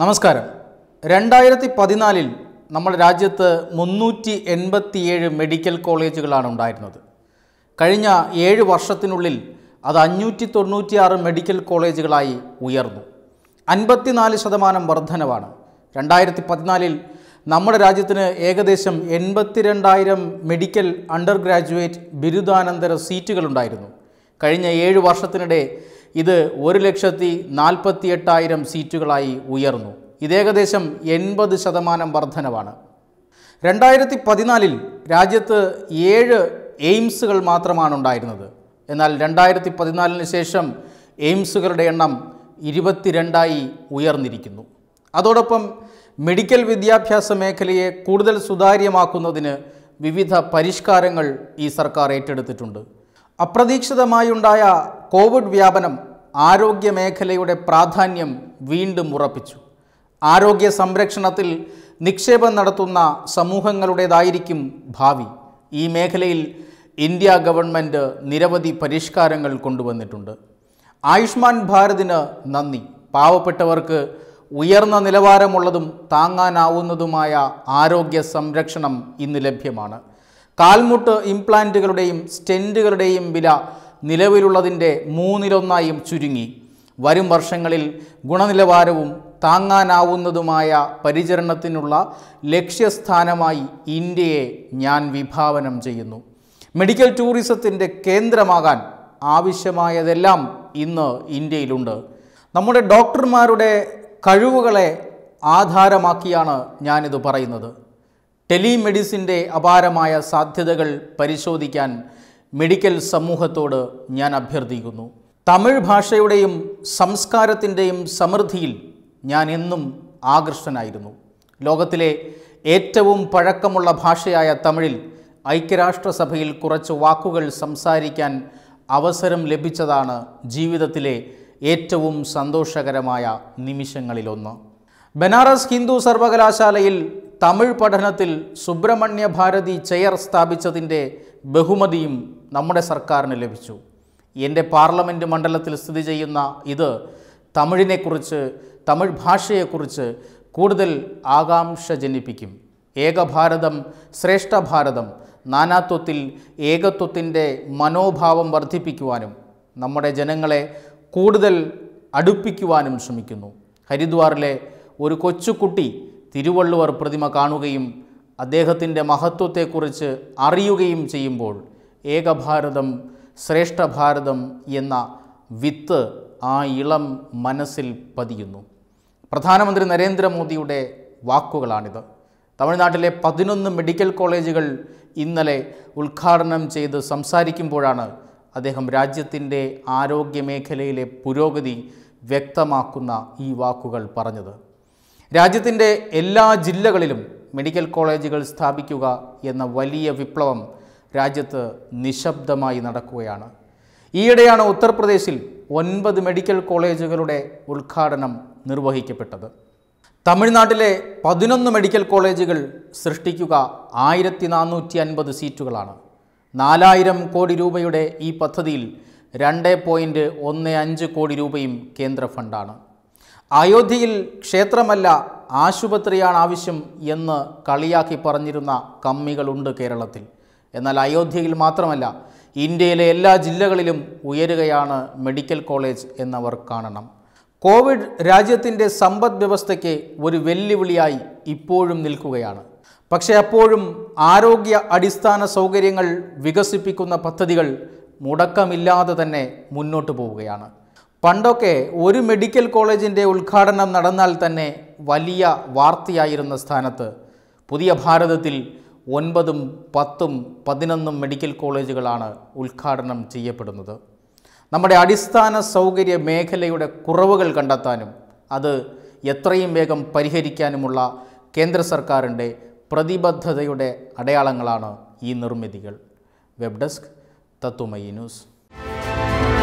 നമസ്കാരം രണ്ടായിരത്തി പതിനാലിൽ നമ്മുടെ രാജ്യത്ത് മുന്നൂറ്റി എൺപത്തിയേഴ് മെഡിക്കൽ കോളേജുകളാണ് ഉണ്ടായിരുന്നത് കഴിഞ്ഞ ഏഴ് വർഷത്തിനുള്ളിൽ അത് അഞ്ഞൂറ്റി തൊണ്ണൂറ്റിയാറ് മെഡിക്കൽ കോളേജുകളായി ഉയർന്നു അൻപത്തിനാല് ശതമാനം വർധനവാണ് രണ്ടായിരത്തി പതിനാലിൽ നമ്മുടെ രാജ്യത്തിന് ഏകദേശം എൺപത്തിരണ്ടായിരം മെഡിക്കൽ അണ്ടർ ഗ്രാജുവേറ്റ് ബിരുദാനന്തര സീറ്റുകളുണ്ടായിരുന്നു കഴിഞ്ഞ ഏഴ് വർഷത്തിനിടെ ഇത് ഒരു ലക്ഷത്തി നാൽപ്പത്തി എട്ടായിരം സീറ്റുകളായി ഉയർന്നു ഇത് ഏകദേശം എൺപത് ശതമാനം വർധനവാണ് രണ്ടായിരത്തി പതിനാലിൽ രാജ്യത്ത് ഏഴ് എയിംസുകൾ മാത്രമാണ് ഉണ്ടായിരുന്നത് എന്നാൽ രണ്ടായിരത്തി പതിനാലിന് ശേഷം എയിംസുകളുടെ എണ്ണം ഇരുപത്തിരണ്ടായി ഉയർന്നിരിക്കുന്നു അതോടൊപ്പം മെഡിക്കൽ വിദ്യാഭ്യാസ മേഖലയെ കൂടുതൽ സുതാര്യമാക്കുന്നതിന് വിവിധ പരിഷ്കാരങ്ങൾ ഈ സർക്കാർ ഏറ്റെടുത്തിട്ടുണ്ട് അപ്രതീക്ഷിതമായുണ്ടായ കോവിഡ് വ്യാപനം ആരോഗ്യമേഖലയുടെ പ്രാധാന്യം വീണ്ടും ഉറപ്പിച്ചു ആരോഗ്യ സംരക്ഷണത്തിൽ നിക്ഷേപം നടത്തുന്ന സമൂഹങ്ങളുടേതായിരിക്കും ഭാവി ഈ മേഖലയിൽ ഇന്ത്യ ഗവൺമെൻറ് നിരവധി പരിഷ്കാരങ്ങൾ കൊണ്ടുവന്നിട്ടുണ്ട് ആയുഷ്മാൻ ഭാരതിന് നന്ദി പാവപ്പെട്ടവർക്ക് ഉയർന്ന നിലവാരമുള്ളതും താങ്ങാനാവുന്നതുമായ ആരോഗ്യ സംരക്ഷണം ഇന്ന് ലഭ്യമാണ് കാൽമുട്ട് ഇംപ്ലാന്റുകളുടെയും സ്റ്റെൻറ്റുകളുടെയും വില നിലവിലുള്ളതിൻ്റെ മൂന്നിലൊന്നായും ചുരുങ്ങി വരും വർഷങ്ങളിൽ ഗുണനിലവാരവും താങ്ങാനാവുന്നതുമായ പരിചരണത്തിനുള്ള ലക്ഷ്യസ്ഥാനമായി ഇന്ത്യയെ ഞാൻ വിഭാവനം ചെയ്യുന്നു മെഡിക്കൽ ടൂറിസത്തിൻ്റെ കേന്ദ്രമാകാൻ ആവശ്യമായതെല്ലാം ഇന്ന് ഇന്ത്യയിലുണ്ട് നമ്മുടെ ഡോക്ടർമാരുടെ കഴിവുകളെ ആധാരമാക്കിയാണ് ഞാനിത് പറയുന്നത് ടെലിമെഡിസിൻ്റെ അപാരമായ സാധ്യതകൾ പരിശോധിക്കാൻ മെഡിക്കൽ സമൂഹത്തോട് ഞാൻ അഭ്യർത്ഥിക്കുന്നു തമിഴ് ഭാഷയുടെയും സംസ്കാരത്തിൻ്റെയും സമൃദ്ധിയിൽ ഞാൻ എന്നും ആകൃഷ്ടനായിരുന്നു ലോകത്തിലെ ഏറ്റവും പഴക്കമുള്ള ഭാഷയായ തമിഴിൽ ഐക്യരാഷ്ട്രസഭയിൽ കുറച്ച് വാക്കുകൾ സംസാരിക്കാൻ അവസരം ലഭിച്ചതാണ് ജീവിതത്തിലെ ഏറ്റവും സന്തോഷകരമായ നിമിഷങ്ങളിലൊന്ന് ബനാറസ് ഹിന്ദു സർവകലാശാലയിൽ തമിഴ് പഠനത്തിൽ സുബ്രഹ്മണ്യ ഭാരതി ചെയർ സ്ഥാപിച്ചതിൻ്റെ ബഹുമതിയും നമ്മുടെ സർക്കാരിന് ലഭിച്ചു എൻ്റെ പാർലമെൻറ്റ് മണ്ഡലത്തിൽ സ്ഥിതി ചെയ്യുന്ന ഇത് തമിഴിനെക്കുറിച്ച് തമിഴ് ഭാഷയെക്കുറിച്ച് കൂടുതൽ ആകാംക്ഷ ജനിപ്പിക്കും ഏകഭാരതം ഭാരതം നാനാത്വത്തിൽ ഏകത്വത്തിൻ്റെ മനോഭാവം വർദ്ധിപ്പിക്കുവാനും നമ്മുടെ ജനങ്ങളെ കൂടുതൽ അടുപ്പിക്കുവാനും ശ്രമിക്കുന്നു ഹരിദ്വാറിലെ ഒരു കൊച്ചുകുട്ടി തിരുവള്ളുവർ പ്രതിമ കാണുകയും അദ്ദേഹത്തിൻ്റെ മഹത്വത്തെക്കുറിച്ച് അറിയുകയും ചെയ്യുമ്പോൾ ഏകഭാരതം ശ്രേഷ്ഠഭാരതം എന്ന വിത്ത് ആ ഇളം മനസ്സിൽ പതിയുന്നു പ്രധാനമന്ത്രി നരേന്ദ്രമോദിയുടെ വാക്കുകളാണിത് തമിഴ്നാട്ടിലെ പതിനൊന്ന് മെഡിക്കൽ കോളേജുകൾ ഇന്നലെ ഉദ്ഘാടനം ചെയ്ത് സംസാരിക്കുമ്പോഴാണ് അദ്ദേഹം രാജ്യത്തിൻ്റെ മേഖലയിലെ പുരോഗതി വ്യക്തമാക്കുന്ന ഈ വാക്കുകൾ പറഞ്ഞത് രാജ്യത്തിൻ്റെ എല്ലാ ജില്ലകളിലും മെഡിക്കൽ കോളേജുകൾ സ്ഥാപിക്കുക എന്ന വലിയ വിപ്ലവം രാജ്യത്ത് നിശബ്ദമായി നടക്കുകയാണ് ഈയിടെയാണ് ഉത്തർപ്രദേശിൽ ഒൻപത് മെഡിക്കൽ കോളേജുകളുടെ ഉദ്ഘാടനം നിർവഹിക്കപ്പെട്ടത് തമിഴ്നാട്ടിലെ പതിനൊന്ന് മെഡിക്കൽ കോളേജുകൾ സൃഷ്ടിക്കുക ആയിരത്തി നാനൂറ്റി അൻപത് സീറ്റുകളാണ് നാലായിരം കോടി രൂപയുടെ ഈ പദ്ധതിയിൽ രണ്ട് പോയിൻറ്റ് ഒന്ന് അഞ്ച് കോടി രൂപയും കേന്ദ്ര ഫണ്ടാണ് അയോധ്യയിൽ ക്ഷേത്രമല്ല ആശുപത്രിയാണ് ആവശ്യം എന്ന് കളിയാക്കി പറഞ്ഞിരുന്ന കമ്മികളുണ്ട് കേരളത്തിൽ എന്നാൽ അയോധ്യയിൽ മാത്രമല്ല ഇന്ത്യയിലെ എല്ലാ ജില്ലകളിലും ഉയരുകയാണ് മെഡിക്കൽ കോളേജ് എന്നവർ കാണണം കോവിഡ് രാജ്യത്തിൻ്റെ സമ്പദ് വ്യവസ്ഥയ്ക്ക് ഒരു വെല്ലുവിളിയായി ഇപ്പോഴും നിൽക്കുകയാണ് പക്ഷേ അപ്പോഴും ആരോഗ്യ അടിസ്ഥാന സൗകര്യങ്ങൾ വികസിപ്പിക്കുന്ന പദ്ധതികൾ മുടക്കമില്ലാതെ തന്നെ മുന്നോട്ട് പോവുകയാണ് പണ്ടൊക്കെ ഒരു മെഡിക്കൽ കോളേജിൻ്റെ ഉദ്ഘാടനം നടന്നാൽ തന്നെ വലിയ വാർത്തയായിരുന്ന സ്ഥാനത്ത് പുതിയ ഭാരതത്തിൽ ഒൻപതും പത്തും പതിനൊന്നും മെഡിക്കൽ കോളേജുകളാണ് ഉദ്ഘാടനം ചെയ്യപ്പെടുന്നത് നമ്മുടെ അടിസ്ഥാന സൗകര്യ മേഖലയുടെ കുറവുകൾ കണ്ടെത്താനും അത് എത്രയും വേഗം പരിഹരിക്കാനുമുള്ള കേന്ദ്ര സർക്കാരിൻ്റെ പ്രതിബദ്ധതയുടെ അടയാളങ്ങളാണ് ഈ നിർമ്മിതികൾ വെബ് ഡെസ്ക് തത്തുമയി ന്യൂസ്